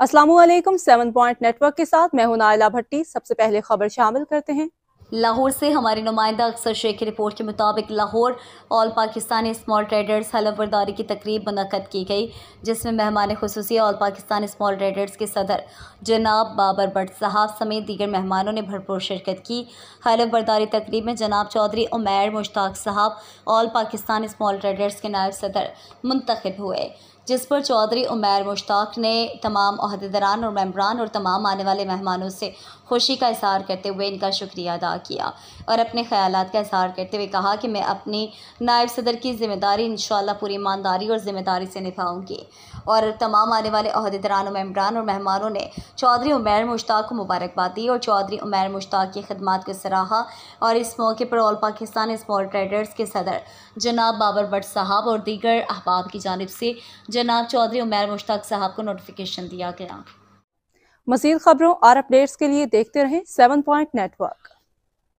Aslam seven point network के साथ मैं हूं नायला भट्टी सबसे पहले खबर शामिल करते हैं लाहौर से हमारे नुमाइंदा अक्सर शेख की रिपोर्ट के मुताबिक Lahore all Pakistan small traders हलफबरदारी की तकरीब मनद की गई जिसमें मेहमान खसूसी ऑल पाकिस्तान स्मॉल ट्रेडर्स के सदर जनाब बाबर भट्ट साहब समेत दीगर मेहमानों ने भरपूर शिरकत की हलफबरदारी तकरीब में जनाब चौधरी उमैर मुश्ताक साहब ऑल पाकिस्तान स्मॉल ट्रेडर्स के नायब सदर मुंतखब हुए जिस पर चौधरी उमैर मुश्ताक ने तमाम अहदेदारान और मम्बरान और तमाम आने वाले मेहमानों से खुशी का इजहार करते हुए इनका शुक्रिया अदा किया और अपने ख्याल का इजहार करते हुए कहा कि मैं अपनी नायब सदर की ज़िम्मेदारी इन पूरी ईमानदारी और ज़िम्मेदारी से निभाऊँगी और तमाम आने वाले अहदेदारान मम्बरान और मेहमानों ने चौधरी उमैर मुश्ताक को मुबारकबाद दी और चौधरी उमैर मुश्ताक की खदमात को सराहा और इस मौके पर ऑल पाकिस्तान स्मॉल ट्रेडर्स के सदर जनाब बाबर भट्ट साहब और दीगर अहबाब की जानब से जनाब चौधरी उमैर मुश्ताक साहब को नोटिफिकेशन दिया गया मजीद खबरों और अपडेट्स के लिए देखते रहें सेवन पॉइंट नेटवर्क